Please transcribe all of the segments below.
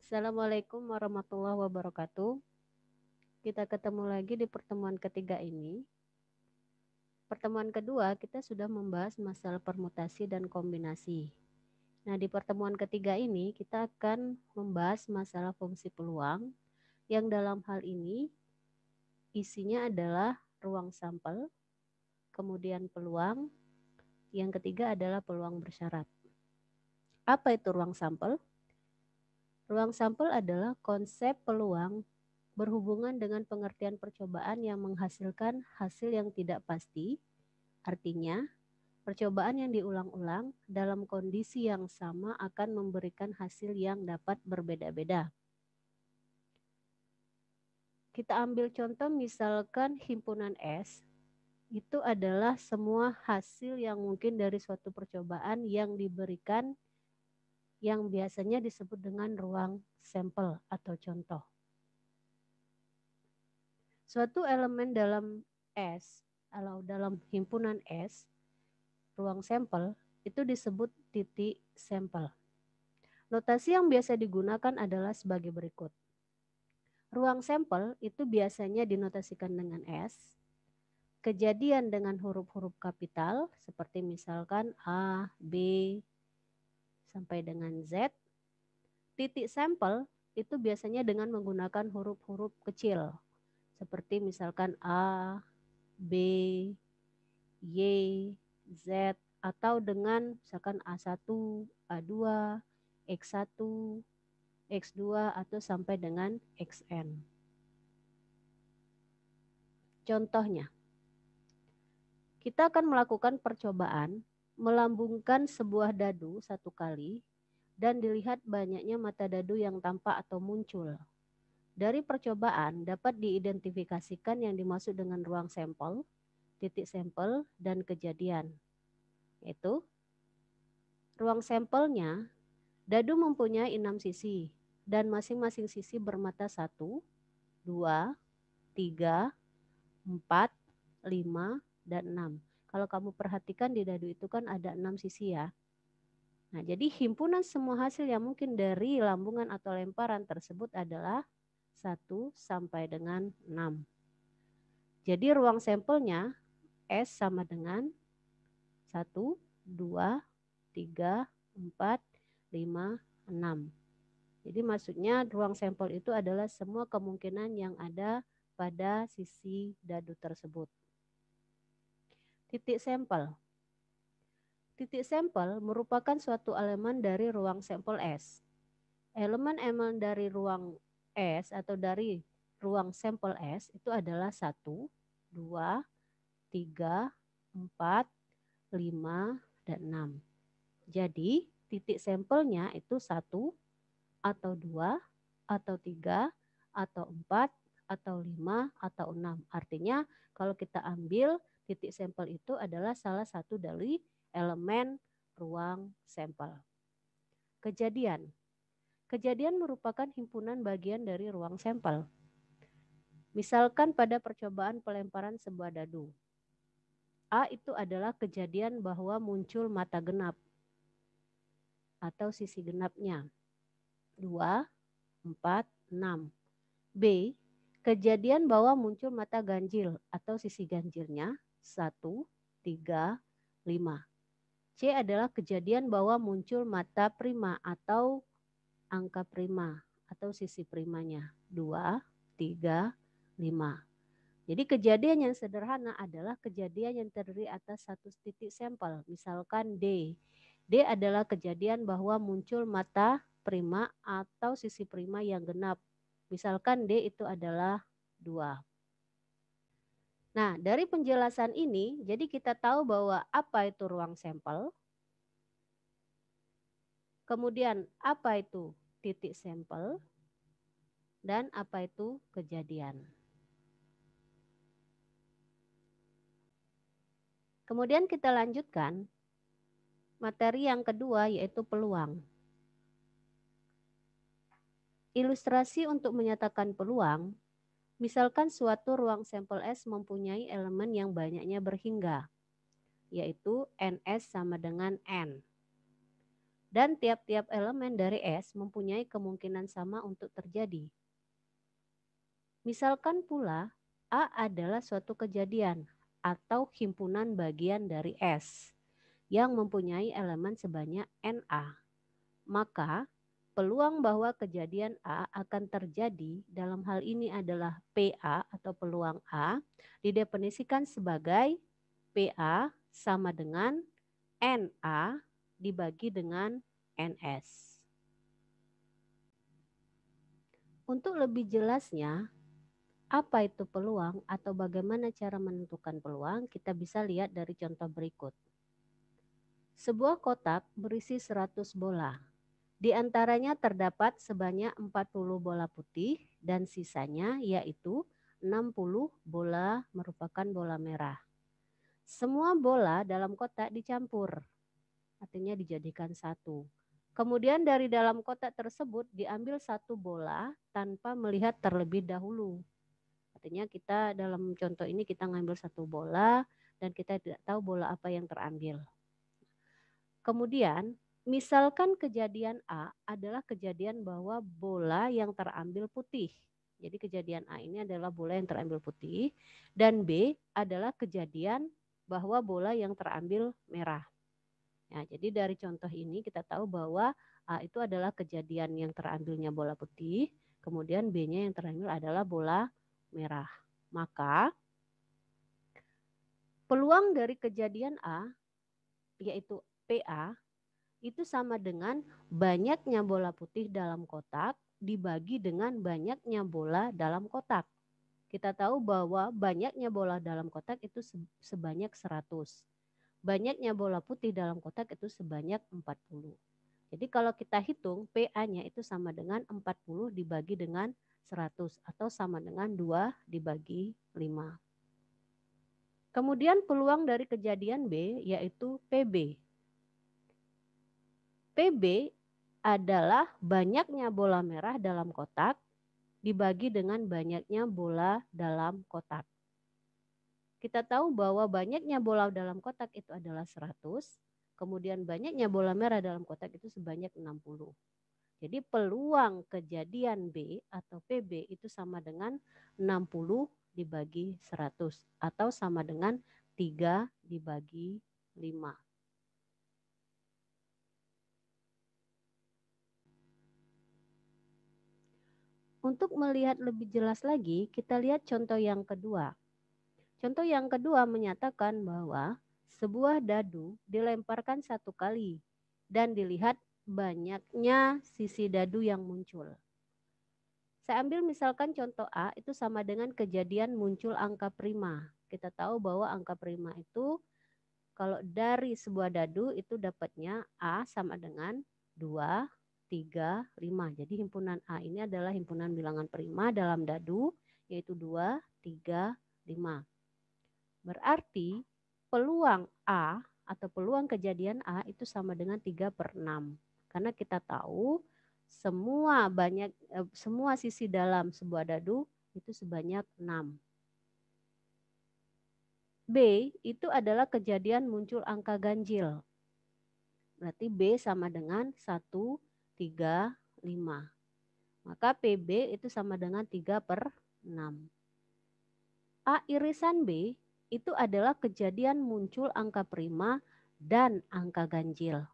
Assalamualaikum warahmatullahi wabarakatuh. Kita ketemu lagi di pertemuan ketiga ini. Pertemuan kedua kita sudah membahas masalah permutasi dan kombinasi. Nah, di pertemuan ketiga ini kita akan membahas masalah fungsi peluang yang dalam hal ini isinya adalah ruang sampel, kemudian peluang, yang ketiga adalah peluang bersyarat. Apa itu ruang sampel? Ruang sampel adalah konsep peluang berhubungan dengan pengertian percobaan yang menghasilkan hasil yang tidak pasti. Artinya, Percobaan yang diulang-ulang dalam kondisi yang sama akan memberikan hasil yang dapat berbeda-beda. Kita ambil contoh misalkan himpunan S itu adalah semua hasil yang mungkin dari suatu percobaan yang diberikan yang biasanya disebut dengan ruang sampel atau contoh. Suatu elemen dalam S, atau dalam himpunan S, ruang sampel itu disebut titik sampel. Notasi yang biasa digunakan adalah sebagai berikut. Ruang sampel itu biasanya dinotasikan dengan S, kejadian dengan huruf-huruf kapital seperti misalkan A, B, sampai dengan Z. Titik sampel itu biasanya dengan menggunakan huruf-huruf kecil seperti misalkan A, B, Y, Z atau dengan misalkan A1, A2, X1, X2 atau sampai dengan Xn. Contohnya, kita akan melakukan percobaan melambungkan sebuah dadu satu kali dan dilihat banyaknya mata dadu yang tampak atau muncul. Dari percobaan dapat diidentifikasikan yang dimaksud dengan ruang sampel, titik sampel dan kejadian. Yaitu ruang sampelnya dadu mempunyai enam sisi dan masing-masing sisi bermata satu, dua, tiga, empat, lima, dan enam. Kalau kamu perhatikan di dadu itu kan ada enam sisi ya. Nah, jadi himpunan semua hasil yang mungkin dari lambungan atau lemparan tersebut adalah satu sampai dengan enam Jadi ruang sampelnya S sama dengan 1, 2, 3, 4, 5, 6. Jadi maksudnya ruang sampel itu adalah semua kemungkinan yang ada pada sisi dadu tersebut. Titik sampel. Titik sampel merupakan suatu elemen dari ruang sampel S. Elemen-elemen dari ruang S atau dari ruang sampel S itu adalah 1, 2, 3, 4, 5, dan 6. Jadi titik sampelnya itu 1 atau 2 atau 3 atau 4 atau 5 atau 6. Artinya kalau kita ambil titik sampel itu adalah salah satu dari elemen ruang sampel. Kejadian. Kejadian merupakan himpunan bagian dari ruang sampel. Misalkan pada percobaan pelemparan sebuah dadu, A itu adalah kejadian bahwa muncul mata genap atau sisi genapnya. 2, 4, 6. B, kejadian bahwa muncul mata ganjil atau sisi ganjilnya. 1, 3, 5. C adalah kejadian bahwa muncul mata prima atau angka prima atau sisi primanya. 2, 3, 5. Jadi kejadian yang sederhana adalah kejadian yang terdiri atas satu titik sampel, misalkan D. D adalah kejadian bahwa muncul mata prima atau sisi prima yang genap. Misalkan D itu adalah 2. Nah, dari penjelasan ini, jadi kita tahu bahwa apa itu ruang sampel. Kemudian, apa itu titik sampel. Dan apa itu kejadian. Kemudian kita lanjutkan materi yang kedua yaitu peluang. Ilustrasi untuk menyatakan peluang, misalkan suatu ruang sampel S mempunyai elemen yang banyaknya berhingga, yaitu NS sama dengan N. Dan tiap-tiap elemen dari S mempunyai kemungkinan sama untuk terjadi. Misalkan pula A adalah suatu kejadian atau himpunan bagian dari S yang mempunyai elemen sebanyak NA. Maka peluang bahwa kejadian A akan terjadi dalam hal ini adalah PA atau peluang A didefinisikan sebagai PA sama dengan NA dibagi dengan NS. Untuk lebih jelasnya, apa itu peluang atau bagaimana cara menentukan peluang? Kita bisa lihat dari contoh berikut. Sebuah kotak berisi 100 bola. Di antaranya terdapat sebanyak 40 bola putih dan sisanya yaitu 60 bola merupakan bola merah. Semua bola dalam kotak dicampur, artinya dijadikan satu. Kemudian dari dalam kotak tersebut diambil satu bola tanpa melihat terlebih dahulu. Artinya kita dalam contoh ini kita ngambil satu bola dan kita tidak tahu bola apa yang terambil. Kemudian misalkan kejadian A adalah kejadian bahwa bola yang terambil putih. Jadi kejadian A ini adalah bola yang terambil putih dan B adalah kejadian bahwa bola yang terambil merah. Ya, jadi dari contoh ini kita tahu bahwa A itu adalah kejadian yang terambilnya bola putih, kemudian B-nya yang terambil adalah bola merah. Maka peluang dari kejadian A yaitu PA itu sama dengan banyaknya bola putih dalam kotak dibagi dengan banyaknya bola dalam kotak. Kita tahu bahwa banyaknya bola dalam kotak itu sebanyak 100. Banyaknya bola putih dalam kotak itu sebanyak 40. Jadi kalau kita hitung PA-nya itu sama dengan 40 dibagi dengan 100 atau sama dengan 2 dibagi 5. Kemudian peluang dari kejadian B yaitu PB. PB adalah banyaknya bola merah dalam kotak dibagi dengan banyaknya bola dalam kotak. Kita tahu bahwa banyaknya bola dalam kotak itu adalah 100, kemudian banyaknya bola merah dalam kotak itu sebanyak 60. Jadi peluang kejadian B atau PB itu sama dengan 60 dibagi 100 atau sama dengan 3 dibagi 5. Untuk melihat lebih jelas lagi, kita lihat contoh yang kedua. Contoh yang kedua menyatakan bahwa sebuah dadu dilemparkan satu kali dan dilihat banyaknya sisi dadu yang muncul. Saya ambil misalkan contoh A itu sama dengan kejadian muncul angka prima. Kita tahu bahwa angka prima itu kalau dari sebuah dadu itu dapatnya A sama dengan 2, 3, 5. Jadi himpunan A ini adalah himpunan bilangan prima dalam dadu yaitu 2, 3, 5. Berarti peluang A atau peluang kejadian A itu sama dengan 3 per 6. Karena kita tahu semua banyak eh, semua sisi dalam sebuah dadu itu sebanyak 6. B itu adalah kejadian muncul angka ganjil. Berarti B sama dengan 1, 3, 5. Maka PB itu sama dengan 3 per 6. A irisan B itu adalah kejadian muncul angka prima dan angka ganjil.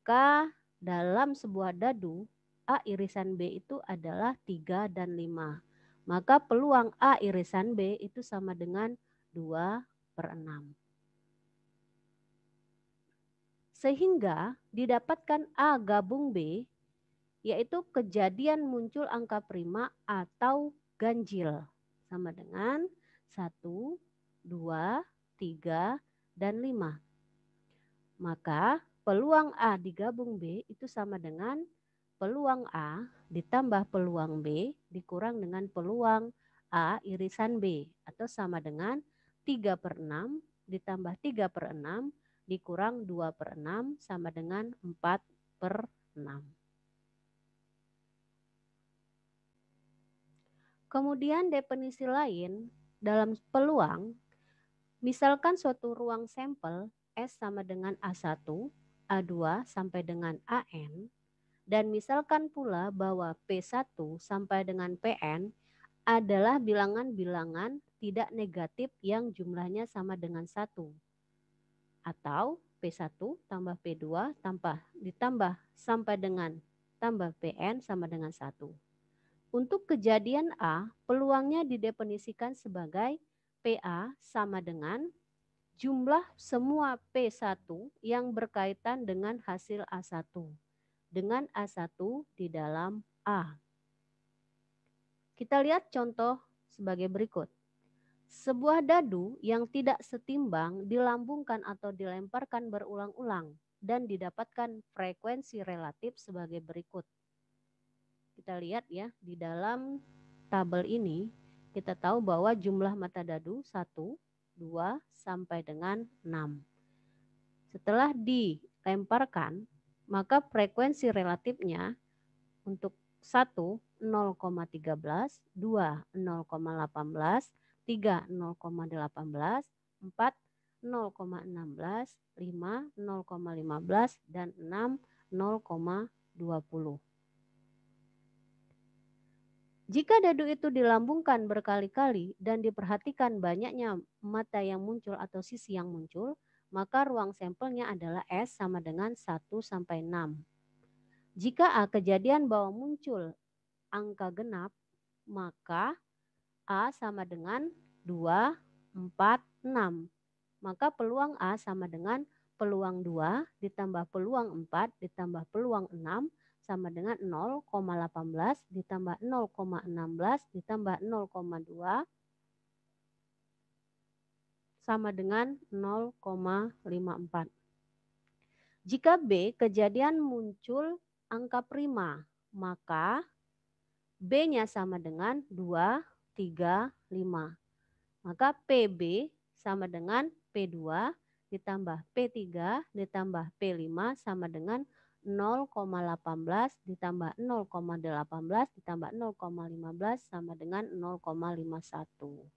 Maka dalam sebuah dadu, A irisan B itu adalah 3 dan 5. Maka peluang A irisan B itu sama dengan 2 per 6. Sehingga didapatkan A gabung B, yaitu kejadian muncul angka prima atau ganjil. Sama dengan 1, 2, 3, dan 5. Maka peluang A digabung B itu sama dengan peluang A ditambah peluang B dikurang dengan peluang A irisan B atau sama dengan 3 per 6 ditambah 3 per 6 dikurang 2 per 6 sama dengan 4 per 6. Kemudian definisi lain dalam peluang, misalkan suatu ruang sampel S sama dengan A1, A2 sampai dengan AN dan misalkan pula bahwa P1 sampai dengan PN adalah bilangan-bilangan tidak negatif yang jumlahnya sama dengan 1. Atau P1 tambah P2 tambah ditambah sampai dengan tambah PN sama dengan 1. Untuk kejadian A, peluangnya didefinisikan sebagai PA sama dengan jumlah semua P1 yang berkaitan dengan hasil A1 dengan A1 di dalam A. Kita lihat contoh sebagai berikut. Sebuah dadu yang tidak setimbang dilambungkan atau dilemparkan berulang-ulang dan didapatkan frekuensi relatif sebagai berikut. Kita lihat ya, di dalam tabel ini kita tahu bahwa jumlah mata dadu 1, 2 sampai dengan 6. Setelah dilemparkan, maka frekuensi relatifnya untuk 1 0,13, 2 0,18, 3 0,18, 4 0,16, 5 0,15 dan 6 0,20. Jika dadu itu dilambungkan berkali-kali dan diperhatikan banyaknya mata yang muncul atau sisi yang muncul, maka ruang sampelnya adalah S sama dengan 1 sampai 6. Jika A kejadian bahwa muncul angka genap, maka A sama dengan 2, 4, 6. Maka peluang A sama dengan peluang 2 ditambah peluang 4 ditambah peluang 6 sama dengan 0,18 ditambah 0,16 ditambah 0,2 sama dengan 0,54. Jika B kejadian muncul angka prima, maka B-nya sama dengan 2, 3, 5. Maka PB sama dengan P2 ditambah P3 ditambah P5 sama dengan 0,5. 0,18 ditambah 0,18 ditambah 0,15 sama dengan 0,51.